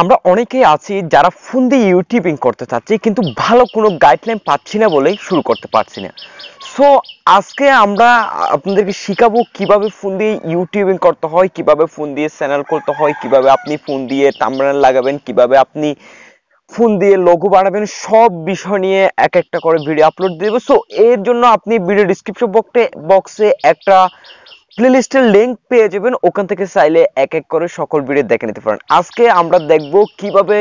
আমরা অনেকেই আছি যারা ফোন দিয়ে ইউটিউবিং করতে চাচ্ছি কিন্তু ভালো কোনো গাইডলাইন পাচ্ছি না বলেই শুরু করতে পারছি না সো আজকে আমরা আপনাদেরকে শেখাবো কিভাবে ফোন দিয়ে ইউটিউবিং করতে হয় কিভাবে ফোন দিয়ে চ্যানেল করতে হয় কিভাবে আপনি ফোন দিয়ে তামরান লাগাবেন কিভাবে আপনি ফোন দিয়ে লঘু বাড়াবেন সব বিষয় নিয়ে এক একটা করে ভিডিও আপলোড দিয়ে দেবো সো এর জন্য আপনি ভিডিও ডিসক্রিপশন বক্সে বক্সে একটা প্লেলিস্টের লিঙ্ক পেয়ে যাবেন ওখান থেকে চাইলে এক এক করে সকল ভিডিও দেখে নিতে পারেন আজকে আমরা দেখব কিভাবে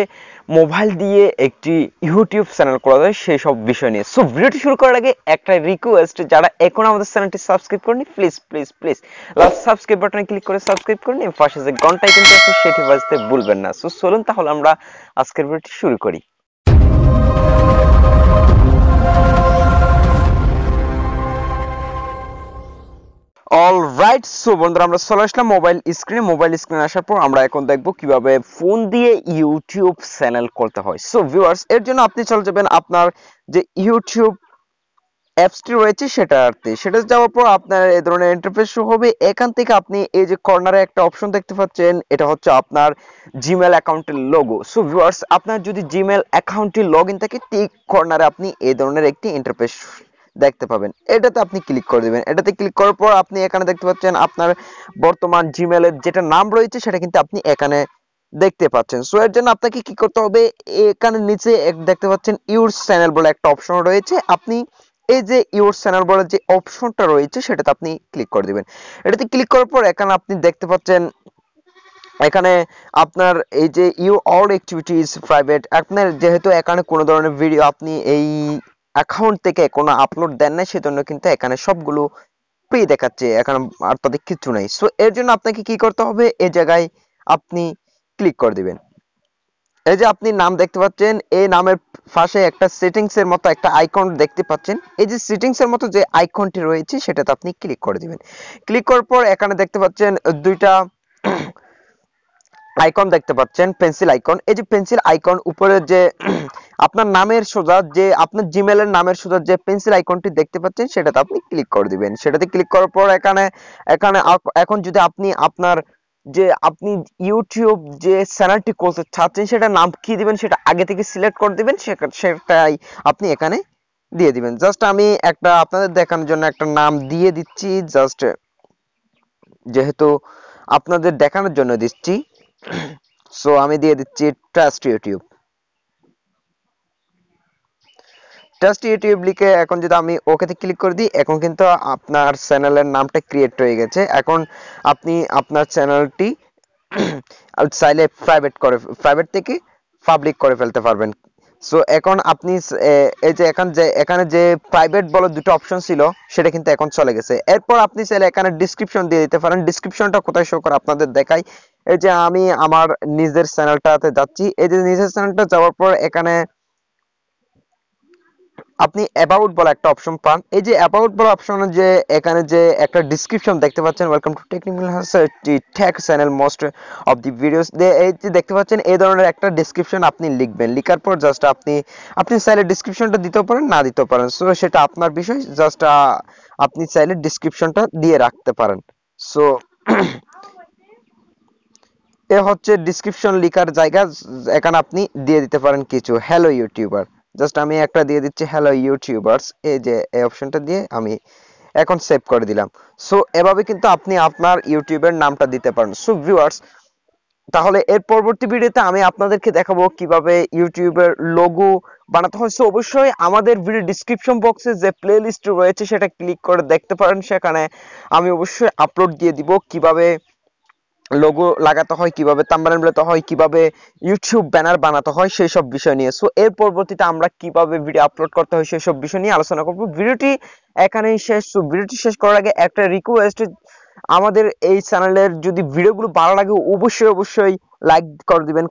মোবাইল দিয়ে একটি ইউটিউব চ্যানেল করা যায় সেই সব বিষয় নিয়ে সো ভিডিওটি শুরু করার আগে একটা রিকোয়েস্ট যারা এখন আমাদের চ্যানেলটি সাবস্ক্রাইব করেনি please please please last subscribe বাটনে ক্লিক করে সাবস্ক্রাইব করে নিন পাশে যে ঘন্টা আইকনটি আছে সেটি বাজতে ভুলবেন না সো চলুন তাহলে আমরা আজকের ভিডিওটি শুরু করি রাইট সো বন্ধুরা আমরা চলে আসলাম মোবাইল স্ক্রিনে মোবাইল স্ক্রিনে আসার পর আমরা এখন দেখবো কিভাবে ফোন দিয়ে ইউটিউব চ্যানেল করতে হয় সো ভিউয়ার্স এর জন্য আপনি চলে যাবেন আপনার যে ইউটিউব অ্যাপসটি রয়েছে সেটাতে সেটা যাওয়ার পর আপনার এ ধরনের ইন্টারফেস শো হবে এখান থেকে আপনি এই যে কর্নারে একটা অপশন দেখতে পাচ্ছেন এটা হচ্ছে আপনার জিমেল অ্যাকাউন্টের লোগো সো ভিউয়ার্স আপনার যদি জিমেল অ্যাকাউন্টটি লগ ইন থাকে ঠিক কর্নারে আপনি এ ধরনের একটি ইন্টারফেস দেখতে পাবেন এটাতে আপনি ক্লিক করে দেবেন এটাতে ক্লিক করার পর আপনি এখানে দেখতে পাচ্ছেন আপনার বর্তমান জিমেলের যেটা নাম রয়েছে সেটা কিন্তু আপনি এখানে দেখতে পাচ্ছেন সো এর জন্য আপনাকে কি করতে হবে এখানে নিচে দেখতে পাচ্ছেন ইউর চ্যানেল বলে একটা অপশন রয়েছে আপনি এই যে ইউর চ্যানেল বলে যে অপশনটা রয়েছে সেটাতে আপনি ক্লিক করে দিবেন এটাতে ক্লিক করার পর এখানে আপনি দেখতে পাচ্ছেন এখানে আপনার এই যে ইউ অল অ্যাক্টিভিটিস প্রাইভেট আপনার যেহেতু এখানে কোনো ধরনের ভিডিও আপনি এই অ্যাকাউন্ট থেকে কোনো আপলোড দেন নাই সেজন্য কিন্তু এখানে সবগুলো প্রি দেখাচ্ছে এখানে আর তাদের কিছু নেই সো এর জন্য আপনাকে কি করতে হবে এ জায়গায় আপনি ক্লিক করে দিবেন এই যে আপনি নাম দেখতে পাচ্ছেন এই নামের পাশে একটা সেটিংস এর মতো একটা আইকন দেখতে পাচ্ছেন এই যে সেটিংস এর মতো যে আইকনটি রয়েছে সেটাতে আপনি ক্লিক করে দিবেন ক্লিক করার পর এখানে দেখতে পাচ্ছেন দুইটা আইকন দেখতে পাচ্ছেন পেন্সিল আইকন এই যে পেন্সিল আইকন উপরে যে আপনার নামের সোজা যে আপনার জিমেলের নামের সোজা যে পেন্সিল আইকনটি দেখতে পাচ্ছেন সেটাতে আপনি ক্লিক করে দিবেন সেটাতে ক্লিক করার পর এখানে এখানে এখন যদি আপনি আপনার যে আপনি ইউটিউব যে চ্যানেলটি করতে চাচ্ছেন সেটা নাম কি দিবেন সেটা আগে থেকে সিলেক্ট করে দিবেন সেটাই আপনি এখানে দিয়ে দিবেন জাস্ট আমি একটা আপনাদের দেখানোর জন্য একটা নাম দিয়ে দিচ্ছি জাস্ট যেহেতু আপনাদের দেখানোর জন্য দিচ্ছি সো আমি দিয়ে দিচ্ছি ট্রাস্ট ইউটিউব ট্রাস্ট ইউটিউব লিখে এখন যদি আমি ওকেতে ক্লিক করে দিই এখন কিন্তু আপনার চ্যানেলের নামটা ক্রিয়েট হয়ে গেছে এখন আপনি আপনার চ্যানেলটি চাইলে প্রাইভেট করে প্রাইভেট থেকে পাবলিক করে ফেলতে পারবেন সো এখন আপনি এই যে এখন যে এখানে যে প্রাইভেট বলার দুটো অপশন ছিল সেটা কিন্তু এখন চলে গেছে এরপর আপনি চাইলে এখানে ডিসক্রিপশন দিয়ে দিতে পারেন ডিসক্রিপশনটা কোথায় শো করে আপনাদের দেখাই এই যে আমি আমার নিজের চ্যানেলটাতে যাচ্ছি এই যে নিজের চ্যানেলটা যাওয়ার পর এখানে আপনি অ্যাবাউট বলা একটা অপশন পান এই যে অ্যাবাউট বলা অপশন যে এখানে যে একটা ডিসক্রিপশন দেখতে পাচ্ছেন welcome to technical tech channel most of the videos এই যে দেখতে পাচ্ছেন এই ধরনের একটা ডিসক্রিপশন আপনি লিখবেন লিখার পর জাস্ট আপনি আপনি চাইলে ডিসক্রিপশনটা দিতেও পারেন না দিতেও পারেন সো সেটা আপনার বিষয় জাস্ট আপনি চাইলে ডিসক্রিপশনটা দিয়ে রাখতে পারেন সো এ হচ্ছে ডিসক্রিপশন লিখার জায়গা এখানে আপনি দিয়ে দিতে পারেন কিছু হ্যালো ইউটিউবার জাস্ট আমি একটা দিয়ে দিচ্ছি হ্যালো ইউটিউবার্স এই যে এই অপশনটা দিয়ে আমি এখন সেভ করে দিলাম সো এভাবে কিন্তু আপনি আপনার ইউটিউবের নামটা দিতে পারেন সো ভিউয়ার্স তাহলে এর পরবর্তী ভিডিওতে আমি আপনাদেরকে দেখাবো কিভাবে ইউটিউবের লোগো বানাতে হয় সো অবশ্যই আমাদের ভিডিও ডিসক্রিপশন বক্সে যে প্লে লিস্ট রয়েছে সেটা ক্লিক করে দেখতে পারেন সেখানে আমি অবশ্যই আপলোড দিয়ে দিব কিভাবে লোগো লাগাতে হয় কিভাবে তাম্বারেন বানাতে হয় কিভাবে ইউটিউব ব্যানার বানাতে হয় সেই সব বিষয় নিয়ে সো এর পরবর্তীতে আমরা কিভাবে ভিডিও আপলোড করতে হয় সেই সব বিষয় নিয়ে আলোচনা করব ভিডিওটি এখানেই শেষ সো ভিডিওটি শেষ করার আগে একটা রিকোয়েস্ট আমাদের এই চ্যানেলের যদি ভিডিওগুলো ভালো লাগে অবশ্যই অবশ্যই লাইক করে দিবেন